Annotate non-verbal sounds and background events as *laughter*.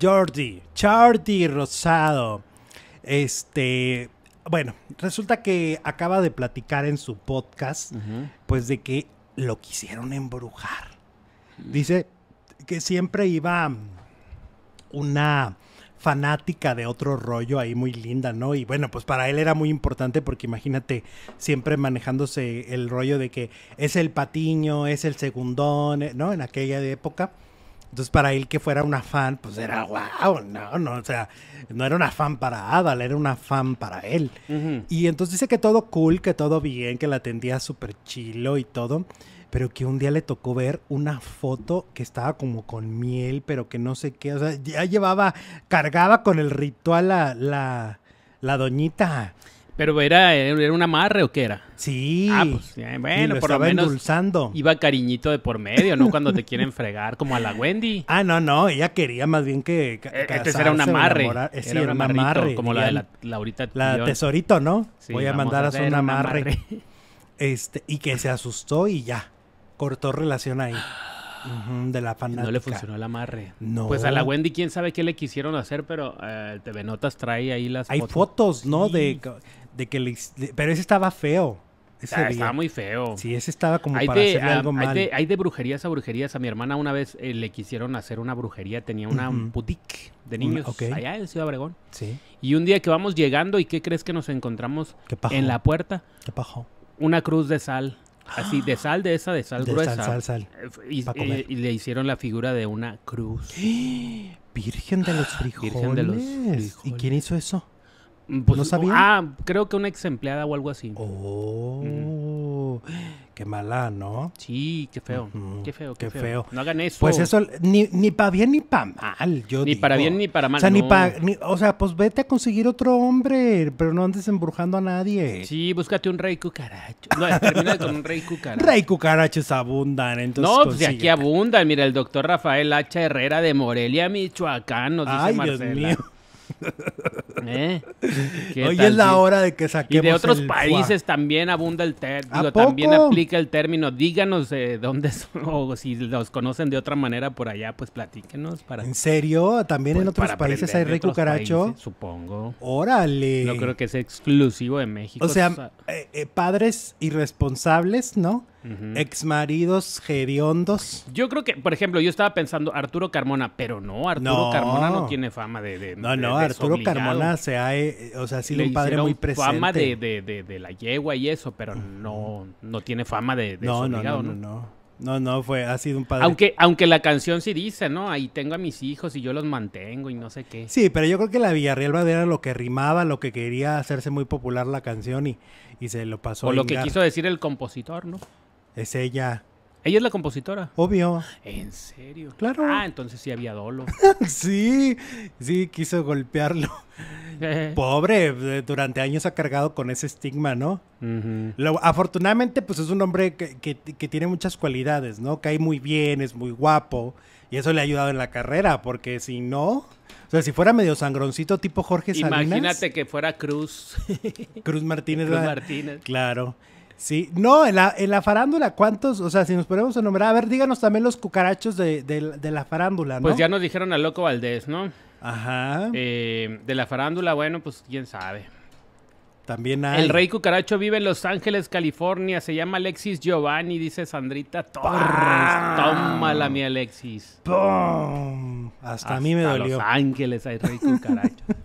Jordi, Jordi Rosado. Este, bueno, resulta que acaba de platicar en su podcast, pues de que lo quisieron embrujar. Dice que siempre iba una fanática de otro rollo ahí muy linda, ¿no? Y bueno, pues para él era muy importante porque imagínate siempre manejándose el rollo de que es el patiño, es el segundón, ¿no? En aquella época. Entonces, para él que fuera una fan, pues era wow, no, no, o sea, no era una fan para Adal, era una fan para él. Y entonces dice que todo cool, que todo bien, que la atendía súper chilo y todo, pero que un día le tocó ver una foto que estaba como con miel, pero que no sé qué, o sea, ya llevaba, cargaba con el ritual la, la doñita. Pero era, era un amarre o qué era? Sí. Ah, pues bueno, por lo menos. Endulzando. Iba cariñito de por medio, ¿no? Cuando te quieren fregar, como a la Wendy. *laughs* Ah, no, no. Ella quería más bien que. que este era un amarre. sí, un amarre. Como la de la Laurita. La, tesorito, ¿no? Sí, Voy a mandar a su un amarre. Este, y que se asustó y ya. Cortó relación ahí. de la fanática. No le funcionó el amarre. No. Pues a la Wendy, quién sabe qué le quisieron hacer, pero eh, TV Notas trae ahí las Hay fotos, ¿no? De de que pero ese estaba feo. estaba muy feo. Sí, ese estaba como hay para de, algo Hay de, brujerías a brujerías. A mi hermana una vez eh, le quisieron hacer una brujería. Tenía una boutique de mm, niños allá en Ciudad Abregón Sí. Y un día que vamos llegando, ¿y qué crees que nos encontramos en la puerta? ¿Qué Una cruz de sal. Así, de *gasps* sal, de esa, de sal gruesa. Sal, sal, sal. Eh, y, le hicieron la figura de una cruz. *gasps* Virgen de los frijoles. *gasps* Virgen de los frijoles. ¿Y quién hizo eso? Mm, pues, ¿No sabía? Ah, creo que una ex empleada o algo así. Oh, mm. qué mala, ¿no? Sí, qué feo, qué feo, qué, feo. No hagan eso. Pues eso, ni, ni para bien ni para mal, yo Ni para bien ni para mal, O sea, o sea, pues vete a conseguir otro hombre, pero no andes embrujando a nadie. Sí, búscate un rey cucaracho. No, termina con un rey cucaracho. *laughs* Rey cucarachos abundan, entonces No, pues de aquí abundan. Mira, el doctor Rafael H. Herrera de Morelia, Michoacán, nos dice Ay, Dios mío. Eh, Hoy es la hora de que saquemos. Y de otros países también abunda el término, también aplica el término. Díganos eh, dónde son, *laughs* o si los conocen de otra manera por allá, pues platíquenos. Para, ¿En serio? ¿También en pues, otros países hay rey cucaracho? supongo. Órale. No creo que sea exclusivo de México. O sea, eh, padres irresponsables, ¿no? Exmaridos geriondos Yo creo que, por ejemplo, yo estaba pensando Arturo Carmona, pero no, Arturo Carmona no tiene fama de. no, no, Arturo Carmona se ha, eh, o sea, ha sido un padre muy presente. fama de, la yegua y eso, pero no, no tiene fama de. no, no, no, no, no. No, no, fue, ha sido un padre. Aunque, aunque la canción sí dice, ¿no? Ahí tengo a mis hijos y yo los mantengo y no sé qué. Sí, pero yo creo que la Villarreal era lo que rimaba, lo que quería hacerse muy popular la canción y, y se lo pasó. O lo que quiso decir el compositor, ¿no? Es ella. Ella es la compositora. Obvio. ¿En serio? Claro. Ah, entonces sí había dolo. *laughs* sí, sí, quiso golpearlo. *laughs* Pobre, eh, durante años ha cargado con ese estigma, ¿no? afortunadamente, pues es un hombre que, que, tiene muchas cualidades, ¿no? Cae muy bien, es muy guapo, y eso le ha ayudado en la carrera, porque si no... O sea, si fuera medio sangroncito tipo Jorge Salinas... Imagínate que fuera Cruz. Cruz Martínez. *laughs* Cruz Martínez. Claro. Sí, no, en la, en la farándula, ¿cuántos? O sea, si nos ponemos a nombrar, a ver, díganos también los cucarachos de, la farándula, ¿no? Pues ya nos dijeron a Loco Valdés, ¿no? Ajá. Eh, de la farándula, bueno, pues quién sabe. También hay. El rey cucaracho vive en Los Ángeles, California. Se llama Alexis Giovanni, dice Sandrita Torres. Tómala, mi Alexis. ¡Pum! Hasta, a mí me dolió. Los Ángeles, hay rey cucaracho. *laughs*